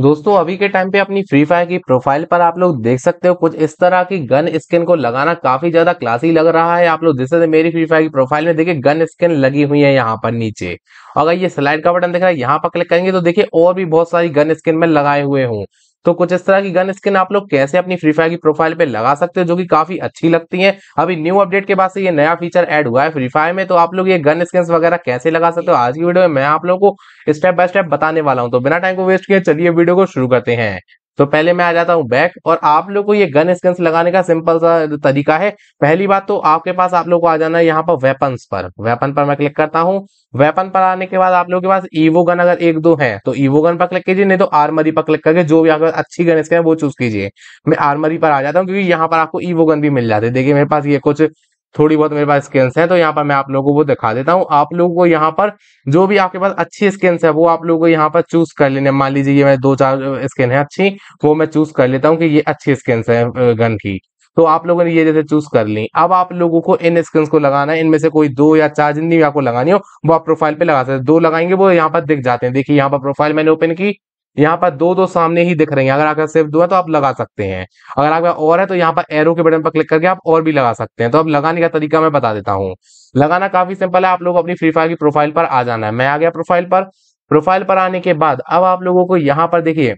दोस्तों अभी के टाइम पे अपनी फ्री फायर की प्रोफाइल पर आप लोग देख सकते हो कुछ इस तरह की गन स्किन को लगाना काफी ज्यादा क्लासी लग रहा है आप लोग जिससे मेरी फ्री फायर की प्रोफाइल में देखिए गन स्किन लगी हुई है यहाँ पर नीचे अगर ये स्लाइड का बटन देख रहा है यहाँ पर क्लिक करेंगे तो देखिए और भी बहुत सारी गन स्किन में लगाए हुए हूँ तो कुछ इस तरह की गन स्किन आप लोग कैसे अपनी फ्री फायर की प्रोफाइल पे लगा सकते हो जो कि काफी अच्छी लगती है अभी न्यू अपडेट के बाद से ये नया फीचर ऐड हुआ है फ्री फायर में तो आप लोग ये गन स्किन वगैरह कैसे लगा सकते हो आज की वीडियो में मैं आप लोगों को स्टेप बाय स्टेप बताने वाला हूँ तो बिना टाइम को वेस्ट किए चलिए वीडियो को शुरू करते हैं तो पहले मैं आ जाता हूं बैक और आप लोग को ये गन स्कन्स लगाने का सिंपल सा तरीका है पहली बात तो आपके पास आप लोग को आ जाना है यहाँ पर वेपन्स पर वेपन पर मैं क्लिक करता हूँ वेपन पर आने के बाद आप लोगों के पास ईवो गन अगर एक दो है तो ईवो गन पर क्लिक कीजिए नहीं तो आर्मरी पर क्लिक करके जो भी अगर अच्छी गन स्कन है वो चूज कीजिए मैं आर्मरी पर आ जाता हूँ क्योंकि यहाँ पर आपको ईवो गन भी मिल जाते देखिए मेरे पास ये कुछ थोड़ी बहुत मेरे पास स्किन्स है तो यहाँ पर मैं आप लोगों को वो दिखा देता हूँ आप लोगों को यहाँ पर जो भी आपके पास अच्छी स्किन्स है वो आप लोगों को यहाँ पर चूज कर लेने मान लीजिए ये मेरे दो चार स्किन है अच्छी वो मैं चूज कर लेता हूँ कि ये अच्छी स्किन्स है गन की तो आप लोगों ने ये जैसे चूज कर ली अब आप लोगों को इन स्क्रीन को लगाना है इनमें से कोई दो या चार जितनी भी आपको लगानी हो वो आप प्रोफाइल पे लगा सकते दो लगाएंगे वो यहाँ पर दिख जाते हैं देखिए यहाँ पर प्रोफाइल मैंने ओपन की यहाँ पर दो दो सामने ही दिख रही हैं अगर आपका सिर्फ दो है तो आप लगा सकते हैं अगर आपका और है तो यहाँ पर एरो के बटन पर क्लिक करके आप और भी लगा सकते हैं तो अब लगाने का तरीका मैं बता देता हूँ लगाना काफी सिंपल है आप लोग अपनी फ्री फायर की प्रोफाइल पर आ जाना है मैं आ गया प्रोफाइल पर प्रोफाइल पर आने के बाद अब आप लोगों को यहाँ पर देखिए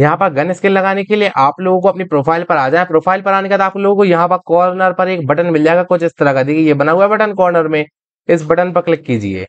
यहाँ पर गन स्किल लगाने के लिए आप लोगों को अपनी प्रोफाइल पर आ जाए प्रोफाइल पर आने के बाद आप लोगों को यहाँ पर कॉर्नर पर एक बटन मिल जाएगा कुछ इस तरह का देखिए ये बना हुआ है बटन कॉर्नर में इस बटन पर क्लिक कीजिए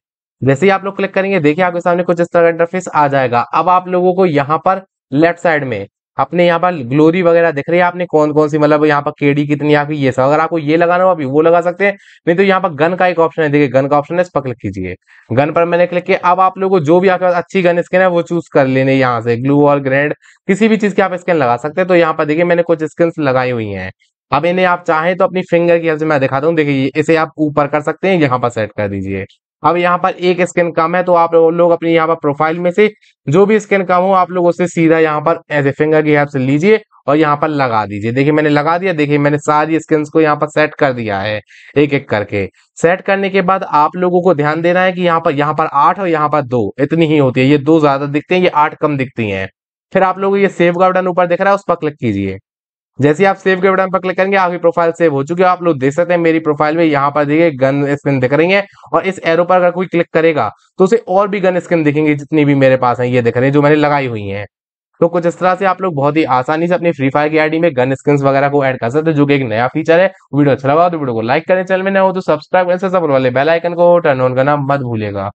जैसे ही आप लोग क्लिक करेंगे देखिए आपके सामने कुछ इस तरह का इंटरफेस आ जाएगा अब आप लोगों को यहाँ पर लेफ्ट साइड में अपने यहाँ पर ग्लोरी वगैरह दिख रही है आपने कौन कौन सी मतलब यहाँ पर केडी कितनी आपकी ये सब अगर आपको ये लगाना हो आप वो लगा सकते हैं नहीं तो यहाँ पर गन का एक ऑप्शन है देखिए गन का ऑप्शन है इस पर क्लिक कीजिए गन पर मैंने क्लिक किया अब आप लोगों को जो भी आपके पास अच्छी गन स्किन है वो चूज कर लेने यहाँ से ग्लू और ग्रेड किसी भी चीज की आप स्किन लगा सकते हैं तो यहाँ पर देखिए मैंने कुछ स्किन लगाई हुई है अब इन्हें आप चाहें तो अपनी फिंगर की हेल्प से मैं दिखाता हूँ देखिए इसे आप ऊपर कर सकते हैं यहाँ पर सेट कर दीजिए अब यहाँ पर एक स्कैन कम है तो आप लोग अपने यहाँ पर प्रोफाइल में से जो भी स्कैन कम हो आप लोग उसे सीधा यहाँ पर एज ए फिंगर की हेल्प से लीजिए और यहाँ पर लगा दीजिए देखिए मैंने लगा दिया देखिए मैंने सारी स्किन को यहाँ पर सेट कर दिया है एक एक करके सेट करने के बाद आप लोगों को ध्यान देना है कि यहाँ पर यहाँ पर आठ और यहाँ पर दो इतनी ही होती है ये दो ज्यादा दिखते हैं ये आठ कम दिखती है फिर आप लोग ये सेव गार्डन ऊपर दिख रहा है उस पर क्लिक कीजिए जैसे आप सेव के बटन पर क्लिक करेंगे आपकी प्रोफाइल सेव हो चुकी है आप लोग देख सकते हैं मेरी प्रोफाइल में यहाँ पर देखिए गन स्किन दिख रही है और इस एरो पर अगर कोई क्लिक करेगा तो उसे और भी गन स्किन दिखेंगे जितनी भी मेरे पास है ये दिख रही है जो मैंने लगाई हुई है तो कुछ इस तरह से आप लोग बहुत ही आसानी से अपनी फ्री फायर की आईडी में गन स्किन वगैरह को ऐड कर सकते हैं जो कि एक नया फीचर है वीडियो अच्छा लगा तो वीडियो को लाइक करें चैनल में ना हो तो सब्सक्राइब करें सबसे वाले आइकन को टर्न ऑन करना मत भूलेगा